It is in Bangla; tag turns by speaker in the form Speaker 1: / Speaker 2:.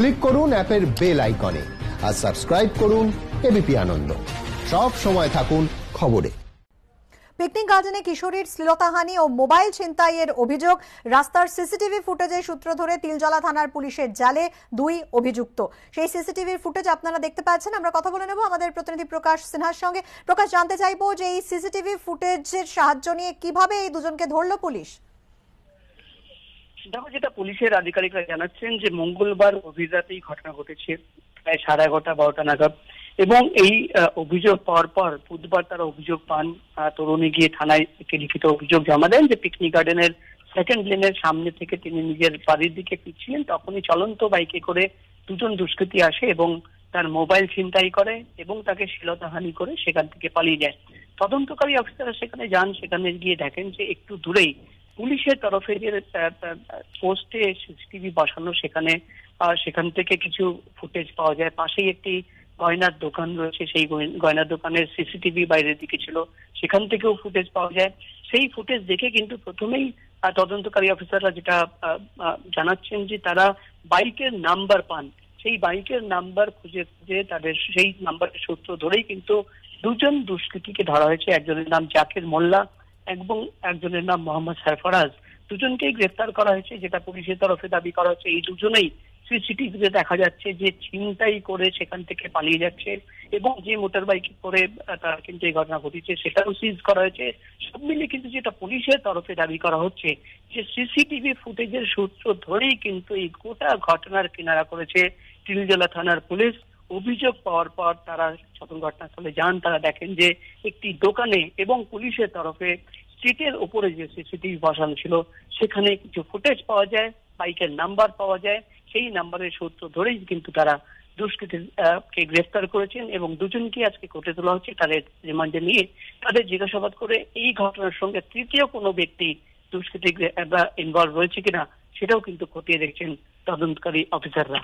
Speaker 1: ক্লিক করুন অ্যাপের বেল আইকনে আর সাবস্ক্রাইব করুন এবিপি আনন্দ সব সময় থাকুন খবরে
Speaker 2: পিকনিক গার্ডেনে কিশোরীর শ্লীলতাহানি ও মোবাইল ছিনতাইয়ের অভিযোগ রাস্তার সিসিটিভি ফুটেজে সূত্র ধরে তিলজলা থানার পুলিশের জালে দুই অভিযুক্ত সেই সিসিটিভির ফুটেজ আপনারা দেখতে পাচ্ছেন আমরা কথা বলে নেব আমাদের প্রতিনিধি প্রকাশ সিনহার সঙ্গে প্রকাশ জানতে চাইবো যে এই সিসিটিভি ফুটেজের সাহায্য নিয়ে কিভাবে এই দুজনকে ধরল পুলিশ
Speaker 1: দেখো যেটা পুলিশের আধিকারিকরা জানাচ্ছেন যে মঙ্গলবার গভীর ঘটনা ঘটেছে প্রায় সাড়ে এগারোটা বারোটা নাগাদ এবং এই অভিযোগ পাওয়ার পর বুধবার তারা অভিযোগ পান তরুণী গিয়ে থানায় একটি লিখিত অভিযোগ জমা দেন যে পিকনিক গার্ডেনের সেকেন্ড লেনের সামনে থেকে তিনি নিজের বাড়ির দিকে ফিরছিলেন তখনই চলন্ত বাইকে করে দুজন দুষ্কৃতি আসে এবং তার মোবাইল ছিনতাই করে এবং তাকে শ্লীলতাহানি করে সেখান থেকে পালিয়ে যায় তদন্তকারী অফিসাররা সেখানে যান সেখানে গিয়ে দেখেন যে একটু দূরেই পুলিশের তরফে যে পোস্টে সিসিটিভি বসানো সেখানে সেখান থেকে কিছু ফুটেজ পাওয়া যায় পাশেই একটি গয়নার দোকান রয়েছে সেই গয়নার দোকানের সিসিটিভি বাইরের দিকে ছিল সেখান থেকেও ফুটেজ পাওয়া যায় সেই ফুটেজ দেখে কিন্তু প্রথমেই তদন্তকারী অফিসাররা যেটা জানাচ্ছেন যে তারা বাইকের নাম্বার পান সেই বাইকের নাম্বার খুঁজে খুঁজে তাদের সেই নাম্বারের সূত্র ধরেই কিন্তু দুজন দুষ্কৃতীকে ধরা হয়েছে একজনের নাম জাকির মোল্লা এবং একজনের নাম মোহাম্মদ সারফরাজ দুজনকেই গ্রেফতার করা হয়েছে যেটা পুলিশের তরফে দাবি করা হচ্ছে এই দুজনেই সিসিটিভিতে দেখা যাচ্ছে যে ছিনতাই করে সেখান থেকে পালিয়ে যাচ্ছে এবং যে মোটর বাইক করে তার কিন্তু এই ঘটনা ঘটেছে সেটাও সিজ করা হয়েছে সব মিলে কিন্তু যেটা পুলিশের তরফে দাবি করা হচ্ছে যে সিসিটিভি ফুটেজের সূত্র ধরেই কিন্তু এই গোটা ঘটনার কিনারা করেছে টিলজলা থানার পুলিশ অভিযোগ পাওয়ার পর তারা যখন ঘটনাস্থলে যান তারা দেখেন যে একটি দোকানে এবং পুলিশের তরফে স্ট্রিটের উপরে যে সিসিটিভি বসানো ছিল সেখানে কিছু ফুটেজ পাওয়া যায় বাইকের নাম্বার পাওয়া যায় সেই নাম্বারের সূত্র ধরেই কিন্তু তারা দুষ্কৃতীকে গ্রেফতার করেছেন এবং দুজনকে আজকে কোর্টে তোলা হচ্ছে তাদের রিমান্ডে নিয়ে তাদের জিজ্ঞাসাবাদ করে এই ঘটনার সঙ্গে তৃতীয় কোনো ব্যক্তি দুষ্কৃতী ইনভলভ রয়েছে কিনা সেটাও কিন্তু খতিয়ে দেখছেন তদন্তকারী অফিসাররা